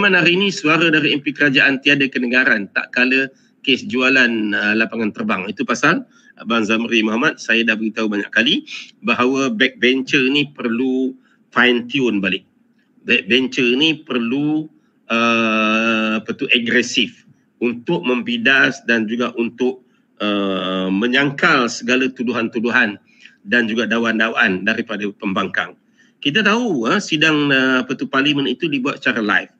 Zaman hari ini suara dari MP kerajaan tiada kedengaran tak kala kes jualan uh, lapangan terbang. Itu pasal Abang Zamri Muhammad saya dah beritahu banyak kali bahawa backbencher ni perlu fine tune balik. Backbencher ni perlu uh, apa tu agresif untuk membidas dan juga untuk uh, menyangkal segala tuduhan-tuduhan dan juga dawaan-dawaan daripada pembangkang. Kita tahu uh, sidang uh, apa parlimen itu dibuat secara live.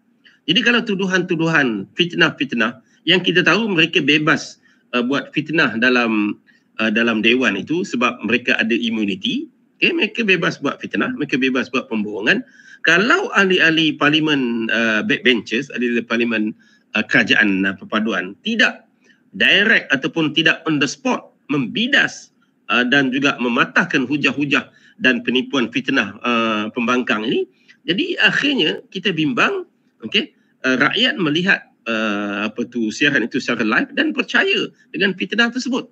Jadi kalau tuduhan-tuduhan fitnah-fitnah yang kita tahu mereka bebas uh, buat fitnah dalam uh, dalam dewan itu sebab mereka ada imuniti, okay? mereka bebas buat fitnah, mereka bebas buat pembohongan. Kalau ahli-ahli parlimen uh, backbenchers, ahli-ahli parlimen uh, kerajaan uh, perpaduan tidak direct ataupun tidak on the spot membidas uh, dan juga mematahkan hujah-hujah dan penipuan fitnah uh, pembangkang ini, jadi akhirnya kita bimbang Okay, uh, eh, rakyat melihat uh, apa tu siaran itu secara live dan percaya dengan fitnah tersebut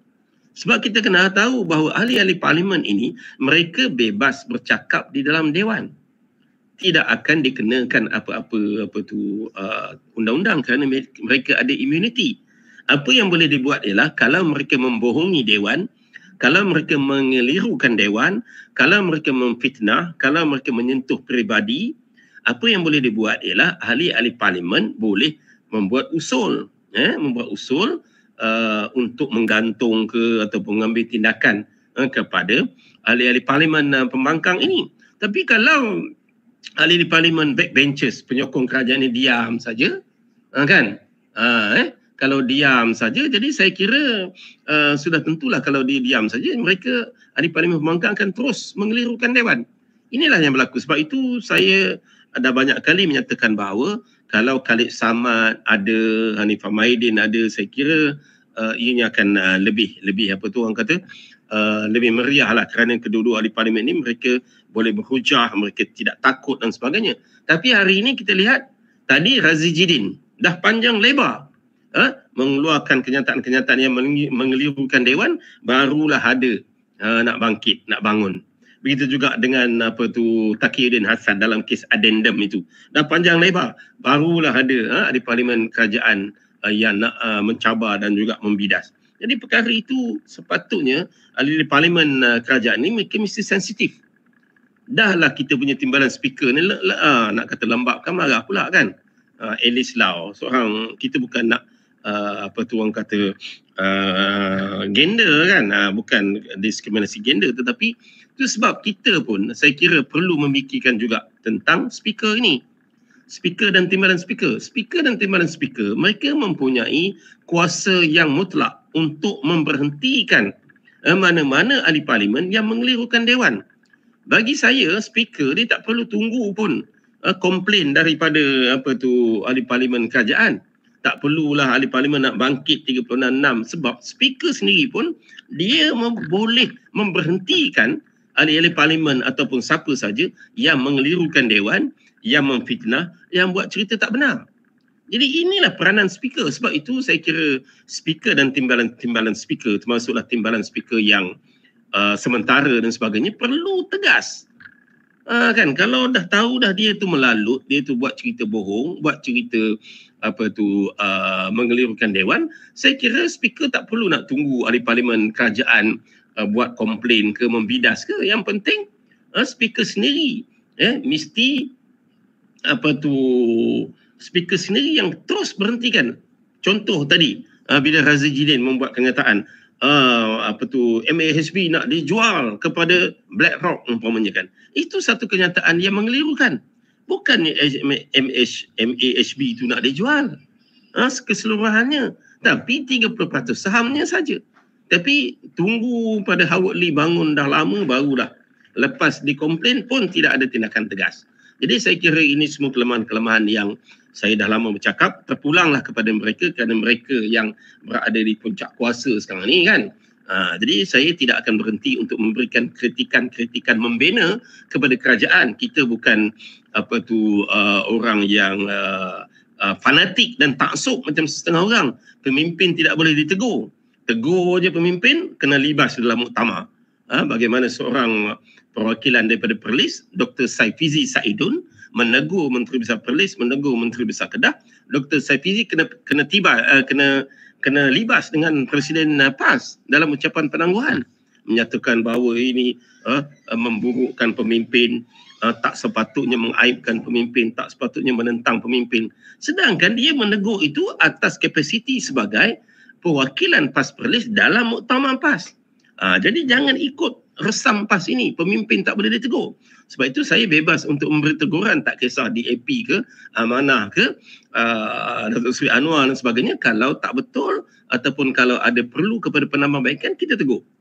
sebab kita kena tahu bahawa ahli-ahli parlimen ini mereka bebas bercakap di dalam dewan tidak akan dikenakan apa-apa apa tu uh, undang-undang kerana mereka ada immunity apa yang boleh dibuat ialah kalau mereka membohongi dewan kalau mereka mengelirukan dewan, kalau mereka memfitnah, kalau mereka menyentuh peribadi, apa yang boleh dibuat ialah ahli-ahli parlimen boleh membuat usul eh membuat usul uh, untuk menggantung ke atau mengambil tindakan uh, kepada ahli-ahli parlimen uh, pembangkang ini tapi kalau ahli-ahli parlimen backbenchers penyokong kerajaan ini diam saja uh, kan uh, eh kalau diam saja jadi saya kira uh, sudah tentulah kalau dia diam saja mereka ahli parlimen pembangkang akan terus mengelirukan dewan Inilah yang berlaku. Sebab itu saya ada banyak kali menyatakan bahawa kalau Khalid Samad ada, Hanifah Maidin ada, saya kira uh, ini akan uh, lebih, lebih apa tu orang kata, Uh, lebih meriah lah kerana kedua-dua ahli parlimen ni mereka boleh berhujah, mereka tidak takut dan sebagainya. Tapi hari ini kita lihat tadi Razi Jidin dah panjang lebar huh? mengeluarkan kenyataan-kenyataan yang mengelirukan Dewan barulah ada uh, nak bangkit, nak bangun begitu juga dengan apa tu Takiuddin Hassan dalam kes adendum itu dah panjang lebar barulah ada ha, di parlimen kerajaan uh, yang nak uh, mencabar dan juga membidas jadi perkara itu sepatutnya ahli uh, di parlimen uh, kerajaan ini mungkin mesti sensitif dahlah kita punya timbalan speaker ni uh, nak kata lambat kan marah pula kan uh, ah, Alice Lau seorang kita bukan nak uh, apa tu orang kata uh, gender kan uh, bukan diskriminasi gender tetapi itu sebab kita pun saya kira perlu memikirkan juga tentang speaker ini speaker dan timbalan speaker speaker dan timbalan speaker mereka mempunyai kuasa yang mutlak untuk memberhentikan uh, mana-mana ahli parlimen yang mengelirukan dewan bagi saya speaker dia tak perlu tunggu pun eh, komplain daripada apa tu ahli parlimen kerajaan tak perlulah ahli parlimen nak bangkit 36 sebab speaker sendiri pun dia mem- boleh memberhentikan ahli-ahli parlimen ataupun siapa saja yang mengelirukan dewan, yang memfitnah, yang buat cerita tak benar. Jadi inilah peranan speaker. Sebab itu saya kira speaker dan timbalan-timbalan speaker termasuklah timbalan speaker yang uh, sementara dan sebagainya perlu tegas Uh, kan kalau dah tahu dah dia tu melalut dia tu buat cerita bohong buat cerita apa tu uh, mengelirukan dewan saya kira speaker tak perlu nak tunggu ahli parlimen kerajaan uh, buat komplain ke membidas ke yang penting uh, speaker sendiri eh mesti apa tu speaker sendiri yang terus berhentikan contoh tadi uh, bila Razi Jidin membuat kenyataan uh, apa tu MASB nak dijual kepada BlackRock umpamanya kan. Itu satu kenyataan yang mengelirukan. Bukan MASB itu nak dijual. Ha, keseluruhannya. Tapi 30% sahamnya saja. Tapi tunggu pada Howard Lee bangun dah lama barulah. Lepas dikomplain pun tidak ada tindakan tegas. Jadi saya kira ini semua kelemahan-kelemahan yang saya dah lama bercakap terpulanglah kepada mereka kerana mereka yang berada di puncak kuasa sekarang ni kan ha, jadi saya tidak akan berhenti untuk memberikan kritikan-kritikan membina kepada kerajaan kita bukan apa tu uh, orang yang uh, uh, fanatik dan taksub macam setengah orang pemimpin tidak boleh ditegur tegur je pemimpin kena libas dalam muktamar ha, bagaimana seorang perwakilan daripada Perlis Dr Saifizi Saidun menegur Menteri Besar Perlis, menegur Menteri Besar Kedah. Dr. Saifizi kena kena tiba uh, kena kena libas dengan Presiden uh, PAS dalam ucapan penangguhan menyatakan bahawa ini uh, memburukkan pemimpin uh, tak sepatutnya mengaibkan pemimpin tak sepatutnya menentang pemimpin sedangkan dia menegur itu atas kapasiti sebagai perwakilan PAS Perlis dalam muktamar PAS uh, jadi jangan ikut resam PAS ini. Pemimpin tak boleh ditegur. Sebab itu saya bebas untuk memberi teguran tak kisah DAP ke Amanah ke uh, Dato' Sri Anwar dan sebagainya. Kalau tak betul ataupun kalau ada perlu kepada penambahbaikan kita tegur.